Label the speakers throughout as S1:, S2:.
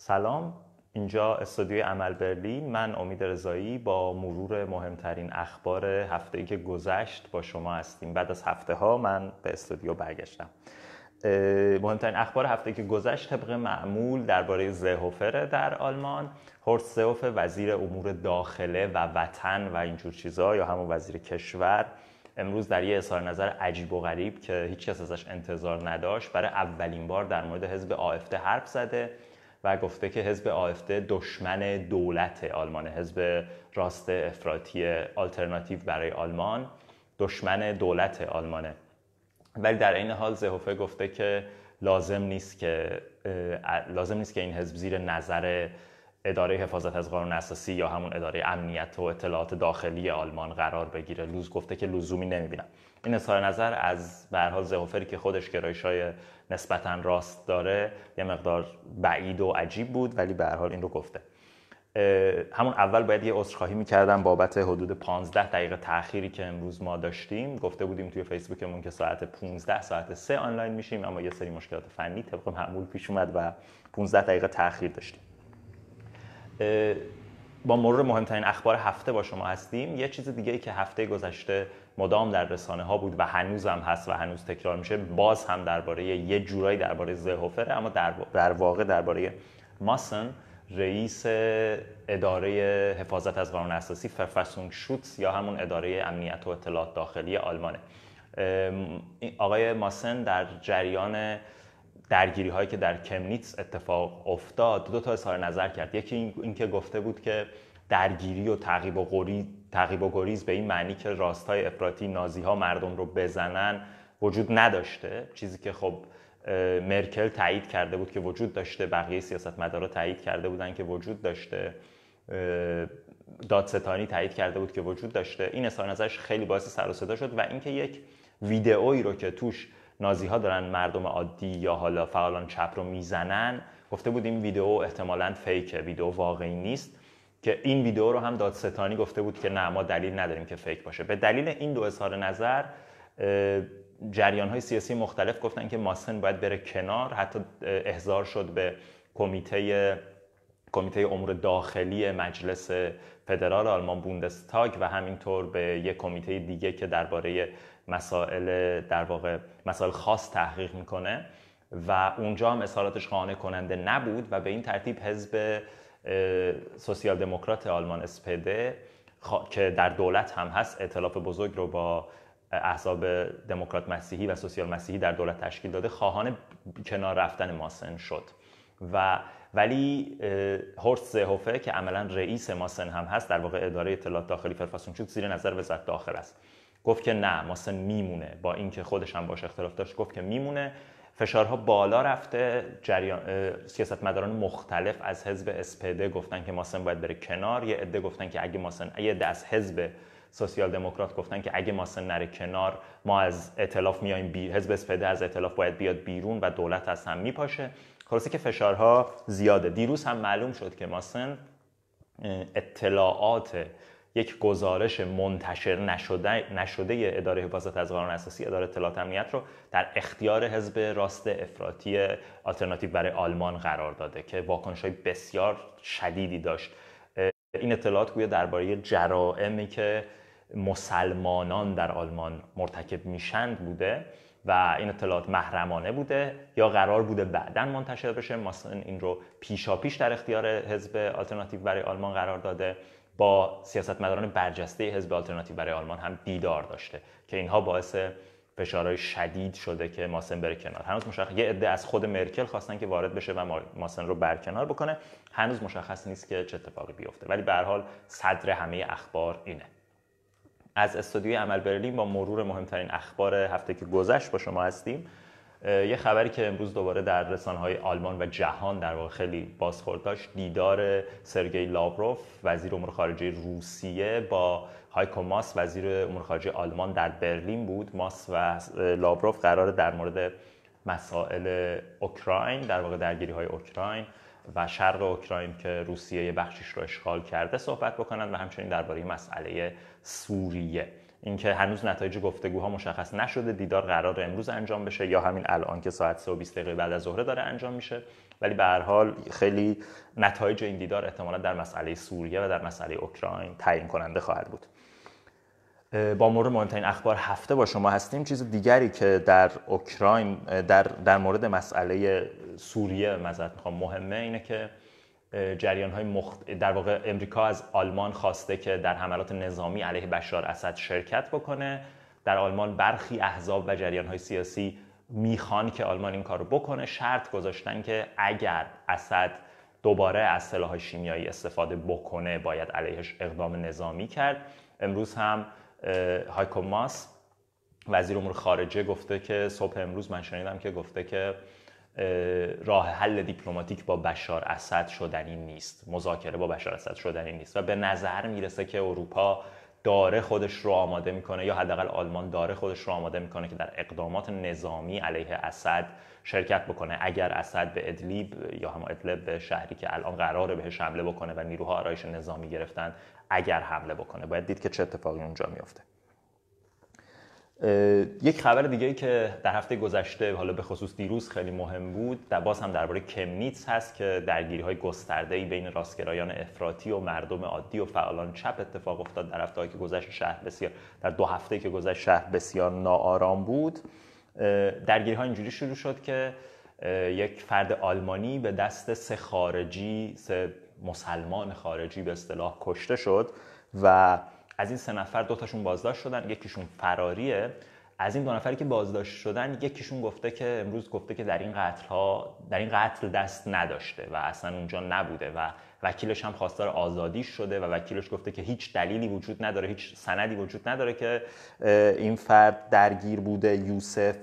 S1: سلام اینجا استودیو عمل برلین من امید رضایی با مرور مهمترین اخبار هفته ای که گذشت با شما هستیم بعد از هفته ها من به استودیو برگشتم مهمترین اخبار هفته که گذشت طبق معمول درباره زهوفر در آلمان هورست زهوفر وزیر امور داخله و وطن و اینجور چیزها یا همون وزیر کشور امروز در یه اظهار نظر عجیب و غریب که هیچکس ازش انتظار نداشت برای اولین بار در مورد حزب آفته حرف زده و گفته که حزب آفده دشمن دولت آلمان حزب راست افراطی آلترناتیو برای آلمان دشمن دولت آلمانه ولی در این حال زهوفه گفته که لازم نیست که لازم نیست که این حزب زیر نظر اداره حفاظت از قانون اساسی یا همون اداره امنیت و اطلاعات داخلی آلمان قرار بگیره لوز گفته که لزومی نمیبینم این اظهار نظر از به حال که خودش گرایش های نسبتا راست داره یه مقدار بعید و عجیب بود ولی به حال این رو گفته همون اول باید یه عذرخواهی میکردم بابت حدود 15 دقیقه تأخیری که امروز ما داشتیم گفته بودیم توی فیسبوکمون که ساعت 15 ساعت 3 آنلاین میشیم اما یه سری مشکلات فنی طبق معمول پیش اومد و 15 دقیقه تأخیر داشتیم با مرور مهمترین اخبار هفته با شما هستیم یه چیز دیگه ای که هفته گذشته مدام در رسانه ها بود و هنوز هم هست و هنوز تکرار میشه باز هم درباره یه جورایی درباره زهوفره اما در, در واقع درباره ماسن رئیس اداره حفاظت از قانون اساسی فرفسون شوتس یا همون اداره امنیت و اطلاعات داخلی آلمانه آقای ماسن در جریان درگیری هایی که در کمنیتس اتفاق افتاد دو تا اظهار نظر کرد یکی اینکه گفته بود که درگیری و تعقیب و گریز تعقیب و به این معنی که راستای افراطی نازی ها مردم رو بزنن وجود نداشته چیزی که خب مرکل تایید کرده بود که وجود داشته بقیه سیاستمدارا تایید کرده بودن که وجود داشته دادستانی تایید کرده بود که وجود داشته این اظهار نظرش خیلی باعث سر و صدا شد و اینکه یک ویدئویی رو که توش نازی ها دارن مردم عادی یا حالا فعالان چپ رو میزنن گفته بود این ویدیو احتمالا فیکه ویدیو واقعی نیست که این ویدیو رو هم دادستانی گفته بود که نه ما دلیل نداریم که فیک باشه به دلیل این دو اظهار نظر جریان های سیاسی مختلف گفتن که ماسن باید بره کنار حتی احضار شد به کمیته کمیته امور داخلی مجلس فدرال آلمان بوندستاگ و همینطور به یک کمیته دیگه که درباره مسائل در واقع مسائل خاص تحقیق میکنه و اونجا هم اظهاراتش قانع کننده نبود و به این ترتیب حزب سوسیال دموکرات آلمان اسپده که در دولت هم هست اطلاف بزرگ رو با احزاب دموکرات مسیحی و سوسیال مسیحی در دولت تشکیل داده خواهان کنار رفتن ماسن شد و ولی هورس زهوفه که عملا رئیس ماسن هم هست در واقع اداره اطلاعات داخلی چوک زیر نظر وزارت داخل است گفت که نه ماسن میمونه با اینکه خودش هم باش اختلاف داشت گفت که میمونه فشارها بالا رفته جریان سیاستمداران مختلف از حزب اسپده گفتن که ماسن باید بره کنار یه عده گفتن که اگه ماسن یه از حزب سوسیال دموکرات گفتن که اگه ماسن نره کنار ما از ائتلاف میایم بی... حزب اسپده از ائتلاف باید بیاد بیرون و دولت از هم میپاشه خلاصه که فشارها زیاده دیروز هم معلوم شد که ماسن اطلاعات یک گزارش منتشر نشده, نشده اداره حفاظت از قانون اساسی اداره اطلاعات امنیت رو در اختیار حزب راست افراطی آلترناتیو برای آلمان قرار داده که های بسیار شدیدی داشت این اطلاعات گویا درباره جرائمی که مسلمانان در آلمان مرتکب میشند بوده و این اطلاعات محرمانه بوده یا قرار بوده بعدا منتشر بشه مثلا این رو پیشا پیش در اختیار حزب آلترناتیو برای آلمان قرار داده با سیاستمداران برجسته حزب آلترناتیو برای آلمان هم دیدار داشته که اینها باعث فشارهای شدید شده که ماسن بره کنار هنوز مشخص یه عده از خود مرکل خواستن که وارد بشه و ماسن رو برکنار بکنه هنوز مشخص نیست که چه اتفاقی بیفته ولی به هر حال صدر همه اخبار اینه از استودیوی عمل برلین با مرور مهمترین اخبار هفته که گذشت با شما هستیم یه خبری که امروز دوباره در رسانه‌های آلمان و جهان در واقع خیلی بازخورد داشت دیدار سرگئی لاوروف وزیر امور خارجه روسیه با هایکو ماس وزیر امور خارجه آلمان در برلین بود ماس و لاوروف قرار در مورد مسائل اوکراین در واقع درگیری های اوکراین و شرق اوکراین که روسیه یه بخشیش رو اشغال کرده صحبت بکنند و همچنین درباره مسئله سوریه اینکه هنوز نتایج گفتگوها مشخص نشده دیدار قرار امروز انجام بشه یا همین الان که ساعت 3 و دقیقه بعد از ظهر داره انجام میشه ولی به هر حال خیلی نتایج این دیدار احتمالا در مسئله سوریه و در مسئله اوکراین تعیین کننده خواهد بود با مورد مهمترین اخبار هفته با شما هستیم چیز دیگری که در اوکراین در, در مورد مسئله سوریه مذارت میخوام مهمه اینه که جریان های در واقع امریکا از آلمان خواسته که در حملات نظامی علیه بشار اسد شرکت بکنه در آلمان برخی احزاب و جریان های سیاسی میخوان که آلمان این کار رو بکنه شرط گذاشتن که اگر اسد دوباره از سلاح شیمیایی استفاده بکنه باید علیهش اقدام نظامی کرد امروز هم هایکو ماس وزیر امور خارجه گفته که صبح امروز من شنیدم که گفته که راه حل دیپلماتیک با بشار اسد شدنی نیست مذاکره با بشار اسد شدنی نیست و به نظر میرسه که اروپا داره خودش رو آماده میکنه یا حداقل آلمان داره خودش رو آماده میکنه که در اقدامات نظامی علیه اسد شرکت بکنه اگر اسد به ادلیب یا هم ادلب به شهری که الان قراره بهش حمله بکنه و نیروها آرایش نظامی گرفتن اگر حمله بکنه باید دید که چه اتفاقی اونجا میفته یک خبر دیگه که در هفته گذشته حالا به خصوص دیروز خیلی مهم بود در باز هم درباره کمنیتس هست که درگیری های گسترده ای بین راستگرایان افراطی و مردم عادی و فعالان چپ اتفاق افتاد در هفته که گذشت شهر بسیار در دو هفته که گذشت شهر بسیار ناآرام بود درگیری ها اینجوری شروع شد که یک فرد آلمانی به دست سه خارجی سه مسلمان خارجی به اصطلاح کشته شد و از این سه نفر دو تاشون بازداشت شدن یکیشون فراریه از این دو نفری که بازداشت شدن یکیشون گفته که امروز گفته که در این قتل ها در این قتل دست نداشته و اصلا اونجا نبوده و وکیلش هم خواستار آزادی شده و وکیلش گفته که هیچ دلیلی وجود نداره هیچ سندی وجود نداره که این فرد درگیر بوده یوسف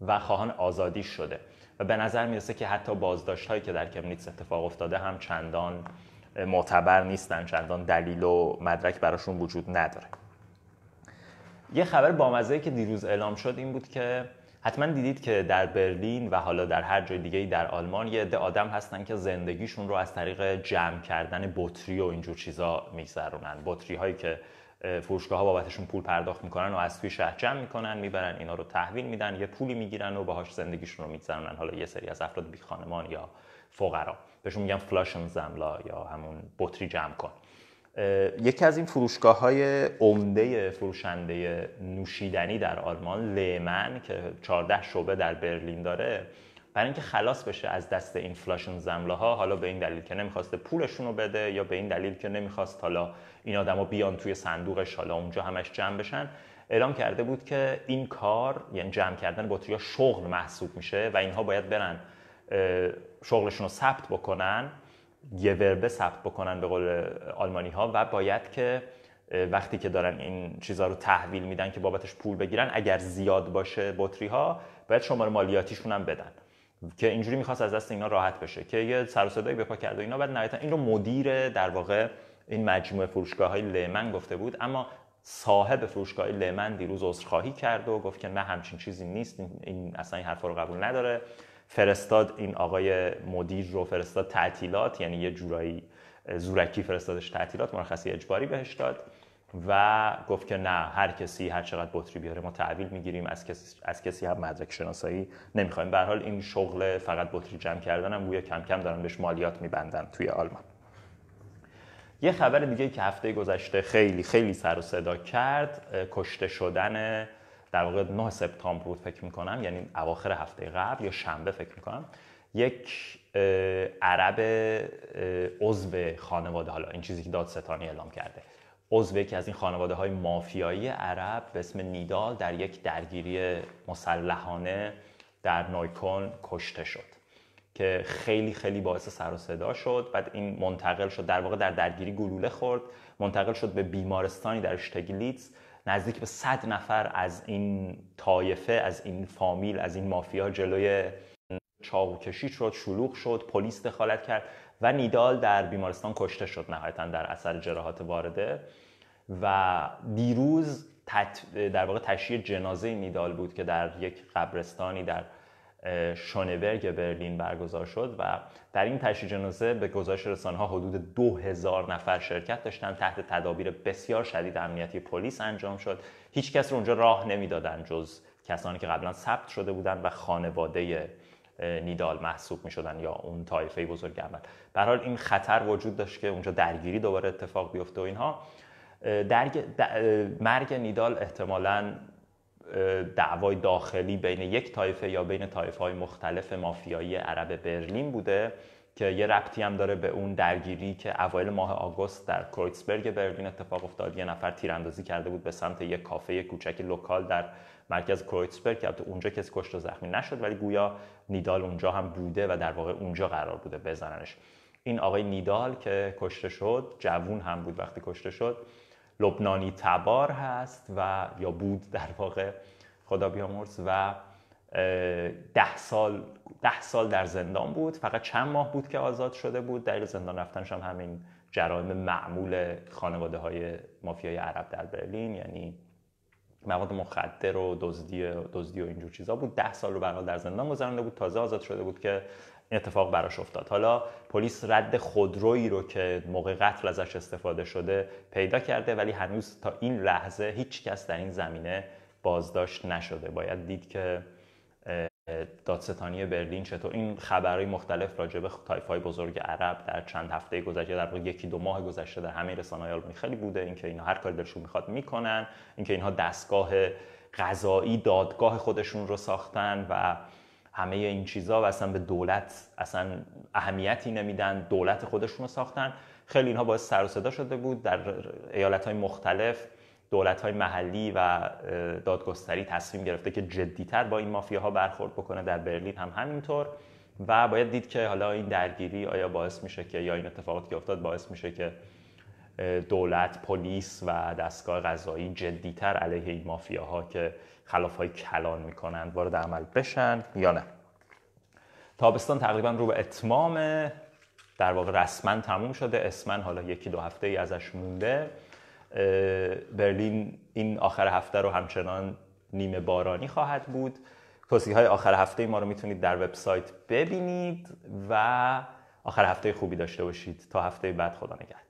S1: و خواهان آزادی شده و به نظر میرسه که حتی بازداشت هایی که در کمنیتس اتفاق افتاده هم چندان معتبر نیستن چندان دلیل و مدرک براشون وجود نداره یه خبر بامزه که دیروز اعلام شد این بود که حتما دیدید که در برلین و حالا در هر جای دیگه در آلمان یه عده آدم هستن که زندگیشون رو از طریق جمع کردن بطری و اینجور چیزا میگذرونن بطری هایی که فروشگاه ها بابتشون پول پرداخت میکنن و از توی شهر جمع میکنن میبرن اینا رو تحویل میدن یه پولی میگیرن و باهاش زندگیشون رو میگذرونن حالا یه سری از افراد بیخانمان یا فقرا بهشون میگن فلاشن زملا یا همون بطری جمع کن یکی از این فروشگاه های عمده فروشنده نوشیدنی در آلمان لیمن که 14 شعبه در برلین داره برای اینکه خلاص بشه از دست این فلاشن ها حالا به این دلیل که نمیخواسته پولشون رو بده یا به این دلیل که نمیخواست حالا این آدما بیان توی صندوقش حالا اونجا همش جمع بشن اعلام کرده بود که این کار یعنی جمع کردن بطری شغل محسوب میشه و اینها باید برن شغلشون رو ثبت بکنن یه وربه ثبت بکنن به قول آلمانی ها و باید که وقتی که دارن این چیزها رو تحویل میدن که بابتش پول بگیرن اگر زیاد باشه بطری ها باید شماره مالیاتیشون هم بدن که اینجوری میخواست از دست اینا راحت بشه که یه سر و به پا کرد و اینا بعد نهایتا این رو مدیر در واقع این مجموعه فروشگاه های لیمن گفته بود اما صاحب فروشگاه لمن دیروز عذرخواهی کرد و گفت که نه همچین چیزی نیست این اصلا این حرفا رو قبول نداره فرستاد این آقای مدیر رو فرستاد تعطیلات یعنی یه جورایی زورکی فرستادش تعطیلات مرخصی اجباری بهش داد و گفت که نه هر کسی هر چقدر بطری بیاره ما تعویل میگیریم از کسی از کسی هم مدرک شناسایی نمیخوایم به حال این شغل فقط بطری جمع کردن هم گویا کم کم دارن بهش مالیات میبندن توی آلمان یه خبر دیگه که هفته گذشته خیلی خیلی سر و صدا کرد کشته شدن در واقع 9 سپتامبر بود فکر میکنم یعنی اواخر هفته قبل یا شنبه فکر میکنم یک عرب عضو خانواده حالا این چیزی که دادستانی اعلام کرده عضو یکی از این خانواده های مافیایی عرب به اسم نیدال در یک درگیری مسلحانه در نایکون کشته شد که خیلی خیلی باعث سر و صدا شد بعد این منتقل شد در واقع در درگیری گلوله خورد منتقل شد به بیمارستانی در شتگلیتز نزدیک به صد نفر از این طایفه از این فامیل از این مافیا جلوی چاقو کشی شد شلوغ شد پلیس دخالت کرد و نیدال در بیمارستان کشته شد نهایتا در اثر جراحات وارده و دیروز در واقع تشییع جنازه نیدال بود که در یک قبرستانی در شانبرگ برلین برگزار شد و در این تشییع جنازه به گزارش رسانه‌ها حدود 2000 نفر شرکت داشتن تحت تدابیر بسیار شدید امنیتی پلیس انجام شد هیچ کس رو اونجا راه نمیدادن جز کسانی که قبلا ثبت شده بودند و خانواده نیدال محسوب می شدن یا اون طایفه بزرگ عمل به حال این خطر وجود داشت که اونجا درگیری دوباره اتفاق بیفته و اینها مرگ نیدال احتمالاً دعوای داخلی بین یک تایفه یا بین تایفه های مختلف مافیایی عرب برلین بوده که یه ربطی هم داره به اون درگیری که اوایل ماه آگوست در کرویتسبرگ برلین اتفاق افتاد یه نفر تیراندازی کرده بود به سمت یه کافه کوچک لوکال در مرکز کرویتسبرگ که اونجا کسی کشت و زخمی نشد ولی گویا نیدال اونجا هم بوده و در واقع اونجا قرار بوده بزننش این آقای نیدال که کشته شد جوون هم بود وقتی کشته شد لبنانی تبار هست و یا بود در واقع خدا بیامرز و ده سال ده سال در زندان بود فقط چند ماه بود که آزاد شده بود در زندان رفتنش هم همین جرائم معمول خانواده های مافیای عرب در برلین یعنی مواد مخدر و دزدی دزدی و اینجور چیزها بود ده سال رو برحال در زندان گذرانده بود تازه آزاد شده بود که اتفاق براش افتاد حالا پلیس رد خودرویی رو که موقع قتل ازش استفاده شده پیدا کرده ولی هنوز تا این لحظه هیچ کس در این زمینه بازداشت نشده باید دید که دادستانی برلین چطور این خبرهای مختلف راجع به های بزرگ عرب در چند هفته گذشته در واقع یکی دو ماه گذشته در همه رسانه‌های خیلی بوده اینکه اینا هر کاری دلشون میخواد میکنن اینکه اینها دستگاه غذایی دادگاه خودشون رو ساختن و همه این چیزا و اصلا به دولت اصلا اهمیتی نمیدن دولت خودشون رو ساختن خیلی اینها باعث سر و صدا شده بود در ایالت های مختلف دولت های محلی و دادگستری تصمیم گرفته که جدیتر با این مافیاها برخورد بکنه در برلین هم همینطور و باید دید که حالا این درگیری آیا باعث میشه که یا این اتفاقات که افتاد باعث میشه که دولت پلیس و دستگاه قضایی جدیتر علیه این مافیاها که خلاف های کلان میکنند وارد عمل بشن یا نه تابستان تقریبا رو به اتمام در واقع رسما تموم شده اسمن حالا یکی دو هفته ای ازش مونده برلین این آخر هفته رو همچنان نیمه بارانی خواهد بود توصیح های آخر هفته ما رو میتونید در وبسایت ببینید و آخر هفته خوبی داشته باشید تا هفته بعد خدا نگهدار